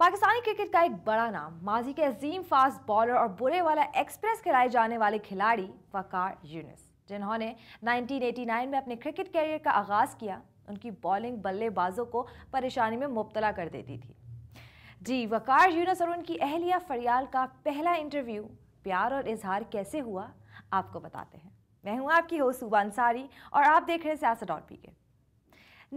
Pakistani cricket का एक बड़ा नाम माजी के अजीम फास्ट बॉलर और बुरे वाला एक्सप्रेस खिलाए जाने वाले खिलाड़ी वकार यूनिस जिन्होंने 1989 में अपने क्रिकेट कैरियर का आगाज़ किया उनकी बॉलिंग बल्लेबाजों को परेशानी में मुबतला कर देती थी जी वकार यूनस और उनकी अहलिया फरियाल का पहला इंटरव्यू प्यार और इजहार कैसे हुआ आपको बताते हैं मैं हूँ आपकी होस्ट सुबह अंसारी और आप देख रहे हैं सियासत डॉट पी के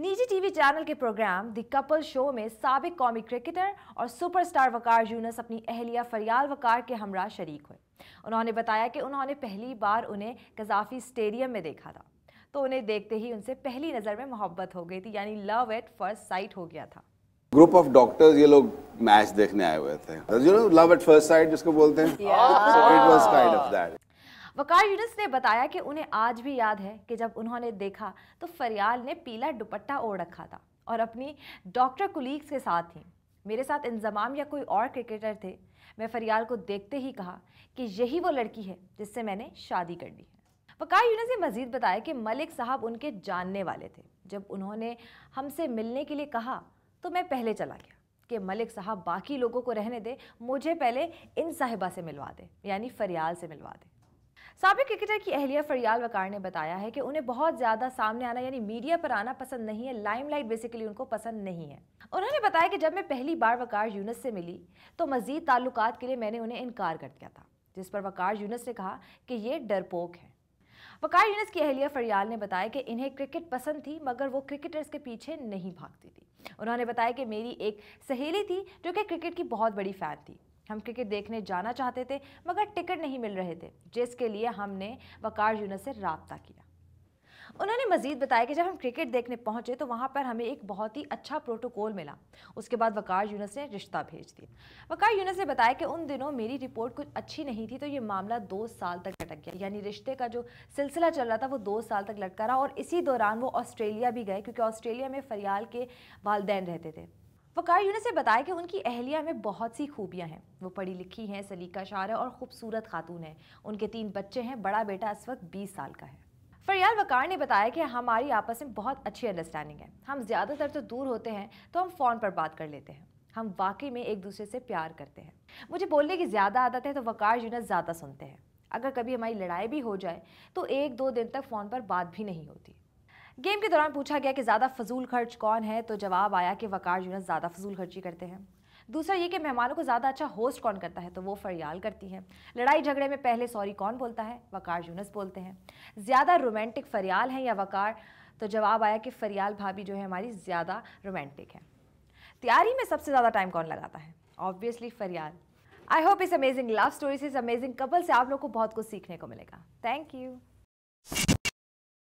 निजी टीवी चैनल के प्रोग्राम द कपल शो में सबक कौमी क्रिकेटर और सुपरस्टार वकार यूनस अपनी अहलिया फरियाल वकार के हमरा शरीक हुए उन्होंने बताया कि उन्होंने पहली बार उन्हें कजाफी स्टेडियम में देखा था तो उन्हें देखते ही उनसे पहली नज़र में मोहब्बत हो गई थी यानी लव एट फर्स्ट साइट हो गया था ग्रुप ऑफ डॉक्टर्स ये लोग मैच देखने आए हुए थे you know love at first sight जिसको बोलते हैं it was kind of that Waqar Younis ने बताया कि उन्हें आज भी याद है कि जब उन्होंने देखा तो फरियाल ने पीला दुपट्टा ओढ़ रखा था और अपनी डॉक्टर कुलीग्स के साथ थी मेरे साथ इंजमाम या कोई और क्रिकेटर थे मैं फरियाल को देखते ही कहा कि यही वो लड़की है जिससे मैंने शादी कर ली है वकार यूनिस ने मज़ीद बताया कि मलिक साहब उनके जानने वाले थे जब उन्होंने हमसे मिलने के लिए कहा तो मैं पहले चला गया कि मलिक साहब बाकी लोगों को रहने दे मुझे पहले इन साहिबा से मिलवा दे यानी फरियाल से मिलवा दे सबक क्रिकेटर की अहलिया फरियाल वकार ने बताया है कि उन्हें बहुत ज़्यादा सामने आना यानी मीडिया पर आना पसंद नहीं है लाइमलाइट बेसिकली उनको पसंद नहीं है उन्होंने बताया कि जब मैं पहली बार वकार यूनस से मिली तो मज़ीद ताल्लुक के लिए मैंने उन्हें इनकार कर दिया था जिस पर वकार यूनस ने कहा कि ये डरपोक है वकार यूनस की अहलिया फरियाल ने बताया कि इन्हें क्रिकेट पसंद थी मगर वो क्रिकेटर्स के पीछे नहीं भागती थी उन्होंने बताया कि मेरी एक सहेली थी जो कि क्रिकेट की बहुत बड़ी फ़ैन थी हम क्रिकेट देखने जाना चाहते थे मगर टिकट नहीं मिल रहे थे जिसके लिए हमने वकार यूनस से रबता किया उन्होंने मजीद बताया कि जब हम क्रिकेट देखने पहुंचे तो वहाँ पर हमें एक बहुत ही अच्छा प्रोटोकॉल मिला उसके बाद वकार यूनस ने रिश्ता भेज दिया वकार यूनस ने बताया कि उन दिनों मेरी रिपोर्ट कुछ अच्छी नहीं थी तो ये मामला दो साल तक लटक गया यानी रिश्ते का जो सिलसिला चल रहा था वो दो साल तक लटका रहा और इसी दौरान वो ऑस्ट्रेलिया भी गए क्योंकि ऑस्ट्रेलिया में फरियाल के वालदेन रहते थे वकार यूनस ने बताया कि उनकी अहलिया में बहुत सी खूबियाँ हैं वो पढ़ी लिखी हैं सलीका शार है और ख़ूबसूरत खातून है उनके तीन बच्चे हैं बड़ा बेटा इस वक्त बीस साल का है फरियाल वकार ने बताया कि हमारी आपस में बहुत अच्छी अंडरस्टैंडिंग है हम ज़्यादातर तो दूर होते हैं तो हम फ़ोन पर बात कर लेते हैं हम वाकई में एक दूसरे से प्यार करते हैं मुझे बोलने की ज़्यादा आदत है तो वकार यूनस ज़्यादा सुनते हैं अगर कभी हमारी लड़ाई भी हो जाए तो एक दो दिन तक फ़ोन पर बात भी नहीं होती गेम के दौरान पूछा गया कि ज़्यादा फजूल खर्च कौन है तो जवाब आया कि वकार यूनस ज़्यादा फजूल खर्ची करते हैं दूसरा ये कि मेहमानों को ज़्यादा अच्छा होस्ट कौन करता है तो वो फरियाल करती हैं लड़ाई झगड़े में पहले सॉरी कौन बोलता है वकार यूनस बोलते हैं ज़्यादा रोमांटिक फरियाल हैं या वकार तो जवाब आया कि फरियाल भाभी जो है हमारी ज़्यादा रोमांटिक है तैयारी में सबसे ज़्यादा टाइम कौन लगाता है ऑब्वियसली फरियाल आई होप इस अमेजिंग लव स्टोरी से इस अमेजिंग कपल से आप लोग को बहुत कुछ सीखने को मिलेगा थैंक यू